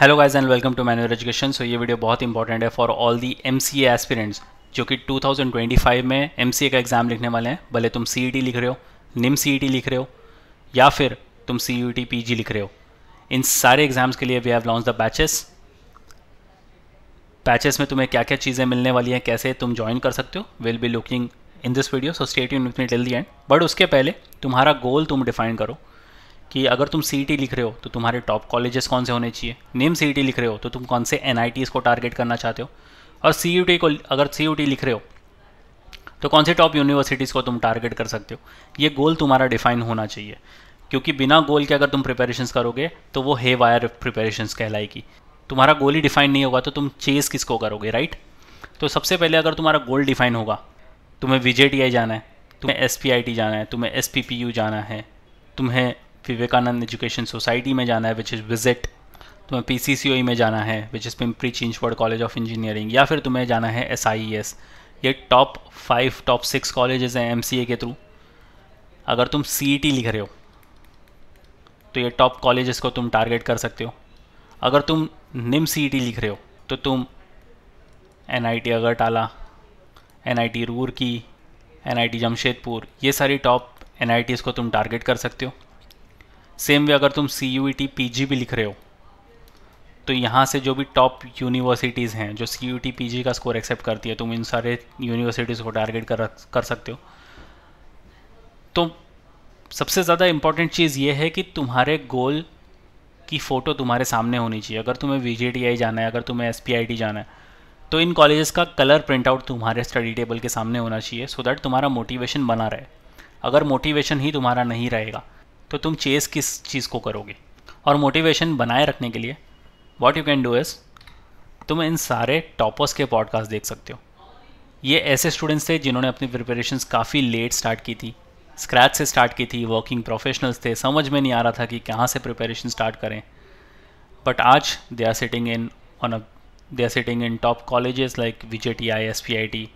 Hello guys and welcome to manual education so ये वीडियो बहुत इंपॉर्टेंट है for all the M C aspirants जो कि 2025 में एम सी ए का एग्ज़ाम लिखने वाले हैं भले तुम सी ई टी लिख रहे हो निम सी ई टी लिख रहे हो या फिर तुम C U T P G लिख रहे हो इन सारे एग्ज़ाम्स के लिए we have launch the batches batches में तुम्हें क्या क्या चीज़ें मिलने वाली हैं कैसे तुम ज्वाइन कर सकते हो will be looking in this video so stay यून with me till the end but उसके पहले तुम्हारा गोल तुम डिफाइन करो कि अगर तुम सी e लिख रहे हो तो तुम्हारे टॉप कॉलेजेस कौन से होने चाहिए नेम सी e लिख रहे हो तो तुम कौन से एन को टारगेट करना चाहते हो और सी को अगर सी लिख रहे हो तो कौन से टॉप यूनिवर्सिटीज़ को तुम टारगेट कर सकते हो ये गोल तुम्हारा डिफाइन होना चाहिए क्योंकि बिना गोल के अगर तुम प्रिपेरेशंस करोगे तो वो हे वायर प्रिपेरेशंस कहलाएगी तुम्हारा गोल ही डिफाइन नहीं होगा तो तुम चेस किसको करोगे राइट तो सबसे पहले अगर तुम्हारा गोल डिफाइन होगा तुम्हें वी जाना है तुम्हें एस जाना है तुम्हें एस जाना है तुम्हें विवेकानंद एजुकेशन सोसाइटी में जाना है विच इज़ विजिट तुम्हें पी e में जाना है which is Pimpri Chinchwad college of engineering या फिर तुम्हें जाना है एस e ये top five top six colleges हैं एम के थ्रू अगर तुम सी e लिख रहे हो तो ये टॉप कॉलेजेस को तुम टारगेट कर सकते हो अगर तुम निम सी लिख रहे हो तो तुम N I T Agartala N I T Roorkee N I T Jamshedpur ये सारी टॉप एन आई टीज़ को तुम टारगेट कर सकते हो सेम वे अगर तुम C U T P G भी लिख रहे हो तो यहाँ से जो भी टॉप यूनिवर्सिटीज़ हैं जो C U T P G का स्कोर एक्सेप्ट करती है तुम इन सारे यूनिवर्सिटीज़ को टारगेट कर कर सकते हो तो सबसे ज़्यादा इम्पॉर्टेंट चीज़ ये है कि तुम्हारे गोल की फ़ोटो तुम्हारे सामने होनी चाहिए अगर तुम्हें वी टी आई जाना है अगर तुम्हें एस पी आई टी जाना है तो इन कॉलेजेस का कलर प्रिंट आउट तुम्हारे स्टडी टेबल के सामने होना चाहिए सो so दैट तुम्हारा मोटिवेशन बना रहे अगर मोटिवेशन ही तुम्हारा नहीं रहेगा तो तुम चेस किस चीज़ को करोगे और मोटिवेशन बनाए रखने के लिए what you can do as तुम इन सारे टॉपर्स के पॉडकास्ट देख सकते हो ये ऐसे स्टूडेंट्स थे जिन्होंने अपनी प्रिपरेशन काफ़ी लेट स्टार्ट की थी स्क्रैच से स्टार्ट की थी वर्किंग प्रोफेशनल्स थे समझ में नहीं आ रहा था कि कहाँ से प्रिपरेशन स्टार्ट करें बट आज they are sitting in on a they are sitting in top colleges like V J T I S P I T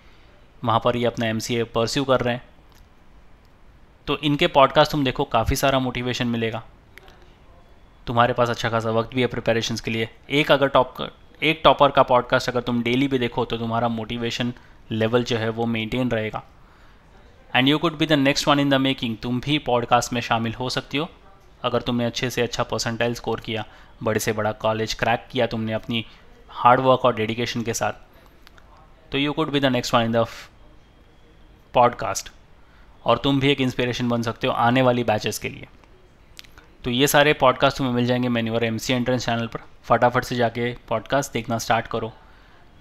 वहाँ पर ये अपना एम सी ए परस्यू कर रहे हैं तो इनके पॉडकास्ट तुम देखो काफ़ी सारा मोटिवेशन मिलेगा तुम्हारे पास अच्छा खासा वक्त भी है प्रिपेरेशन के लिए एक अगर टॉप एक टॉपर का पॉडकास्ट अगर तुम डेली भी देखो तो तुम्हारा मोटिवेशन लेवल जो है वो मेंटेन रहेगा and you could be the next one in the making तुम भी पॉडकास्ट में शामिल हो सकती हो अगर तुमने अच्छे से अच्छा परसेंटाइल स्कोर किया बड़े से बड़ा कॉलेज क्रैक किया तुमने अपनी हार्डवर्क और डेडिकेशन के साथ तो you could be the next one in the podcast और तुम भी एक इंस्पिरेशन बन सकते हो आने वाली बैचेस के लिए तो ये सारे पॉडकास्ट तुम्हें मिल जाएंगे और एम सी एंट्रेंस चैनल पर फटाफट से जाके पॉडकास्ट देखना स्टार्ट करो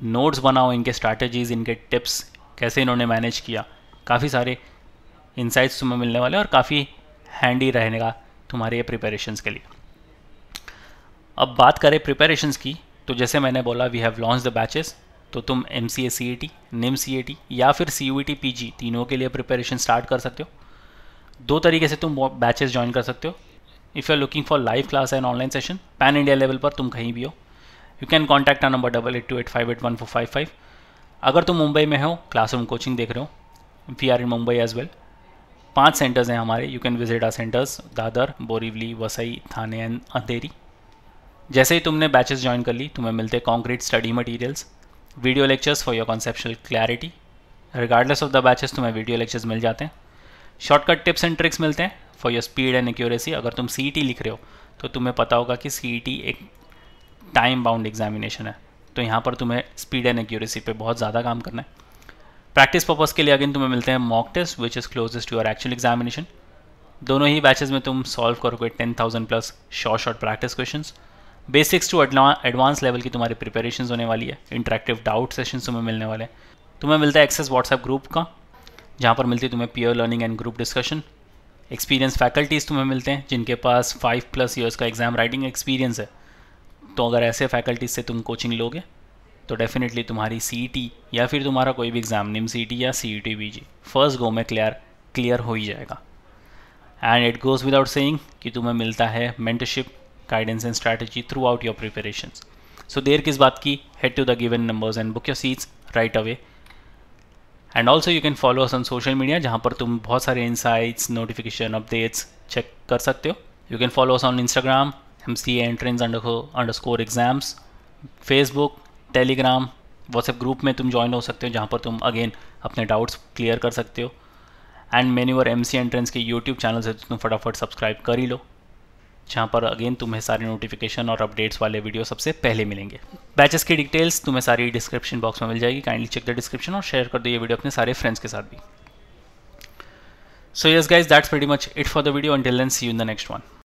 नोट्स बनाओ इनके स्ट्रैटेजीज इनके टिप्स कैसे इन्होंने मैनेज किया काफ़ी सारे इंसाइट्स तुम्हें मिलने वाले और काफ़ी हैंडी का तुम्हारे ये प्रिपरेशंस के लिए अब बात करें प्रिपरेशंस की तो जैसे मैंने बोला we have launch the batches तो तुम M C A C A T निम सी ए टी या फिर C U E T P G तीनों के लिए प्रिपरेशन स्टार्ट कर सकते हो दो तरीके से तुम बैचेस ज्वाइन कर सकते हो if you are looking for live class and online session pan India level पर तुम कहीं भी हो you can contact our number double eight two eight five eight one four five five अगर तुम मुंबई में हो क्लासरूम कोचिंग देख रहे हो we are in Mumbai as well पांच सेंटर्स हैं हमारे you can visit our centres Dadar Borivali Vasai Thane and Andheri जैसे ही तुमने बैचेस ज्वाइन कर ली तुम्हें मिलते concrete study materials video lectures for your conceptual clarity regardless of the batches तुम्हें वीडियो लेक्चर्स मिल जाते हैं शॉर्टकट टिप्स एंड ट्रिक्स मिलते हैं for your speed and accuracy अगर तुम सी e लिख रहे हो तो तुम्हें पता होगा कि सी e एक टाइम बाउंड एग्जामिनेशन है तो यहाँ पर तुम्हें स्पीड एंड एक्यूरेसी पे बहुत ज़्यादा काम करना है प्रैक्टिस पर्पज़ के लिए अगेन तुम्हें मिलते हैं mock test which is closest to your actual examination दोनों ही बैचेज में तुम सॉल्व करोगे ten thousand plus short short practice question basics to advance level की तुम्हारी प्रिपरेशन होने वाली है इंटरेक्टिव डाउट सेशन तुम्हें मिलने वाले हैं तुम्हें मिलता है एक्सेस व्हाट्सएप ग्रुप का जहाँ पर मिलती है तुम्हें peer learning and group discussion experience faculties तुम्हें मिलते हैं जिनके पास फाइव प्लस ईयर्स का एग्ज़ाम राइटिंग एक्सपीरियंस है तो अगर ऐसे फैकल्टीज से तुम कोचिंग लोगे तो डेफिनेटली तुम्हारी सी e या फिर तुम्हारा कोई भी एग्ज़ाम निम सी या सी ई टी फर्स्ट गो में क्लियर क्लियर हो ही जाएगा and it goes without saying कि तुम्हें मिलता है mentorship guidance and strategy throughout your preparations. So देर किस बात की head to the given numbers and book your seats right away and also you can follow us on social media जहाँ पर तुम बहुत सारे इंसाइट्स नोटिफिकेशन अपडेट्स चेक कर सकते हो you can follow us on Instagram M C entrance underscore exams Facebook Telegram WhatsApp group में तुम ज्वाइन हो सकते हो जहाँ पर तुम अगेन अपने डाउट्स क्लियर कर सकते हो एंड मेन्यूअर एम सी एंट्रेंस के यूट्यूब चैनल से तुम फटाफट सब्सक्राइब कर ही लो जहाँ पर अगेन तुम्हें सारे नोटिफिकेशन और अपडेट्स वाले वीडियो सबसे पहले मिलेंगे बैचेस की डिटेल्स तुम्हें सारी डिस्क्रिप्शन बॉक्स में मिल जाएगी काइंडली चेक द डिस्क्रिप्शन और शेयर कर दो ये वीडियो अपने सारे फ्रेंड्स के साथ भी so yes guys that's very much it for the video and then, see you in the next